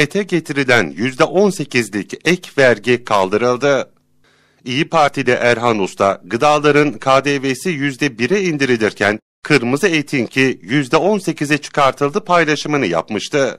ete getirilen %18'lik ek vergi kaldırıldı. İyi Parti'de Erhan Usta, gıdaların KDV'si %1'e indirilirken kırmızı etinki %18'e çıkartıldı paylaşımını yapmıştı.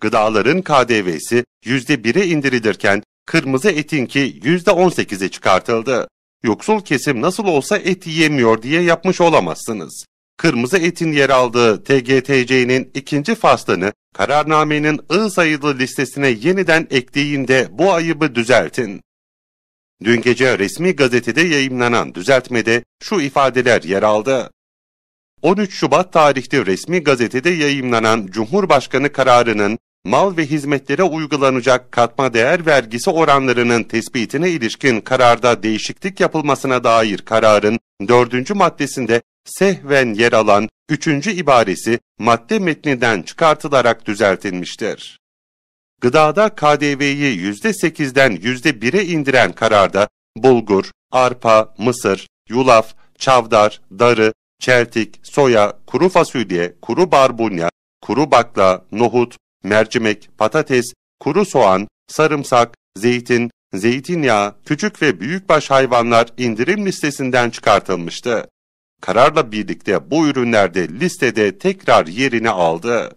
Gıdaların KDV'si %1'e indirilirken kırmızı etinki %18'e çıkartıldı. Yoksul kesim nasıl olsa et yemiyor diye yapmış olamazsınız kırmızı etin yer aldığı TGTC'nin ikinci faslını kararnamenin I sayılı listesine yeniden ekleyin de bu ayıbı düzeltin. Dün gece resmi gazetede yayımlanan düzeltmede şu ifadeler yer aldı. 13 Şubat tarihli resmi gazetede yayımlanan Cumhurbaşkanı kararının mal ve hizmetlere uygulanacak katma değer vergisi oranlarının tespitine ilişkin kararda değişiklik yapılmasına dair kararın 4. maddesinde sehven yer alan üçüncü ibaresi madde metninden çıkartılarak düzeltilmiştir. Gıdada KDV'yi %8'den %1'e indiren kararda bulgur, arpa, mısır, yulaf, çavdar, darı, çeltik, soya, kuru fasulye, kuru barbunya, kuru bakla, nohut, mercimek, patates, kuru soğan, sarımsak, zeytin, zeytinyağı, küçük ve büyükbaş hayvanlar indirim listesinden çıkartılmıştı. Kararla birlikte bu ürünlerde listede tekrar yerini aldı.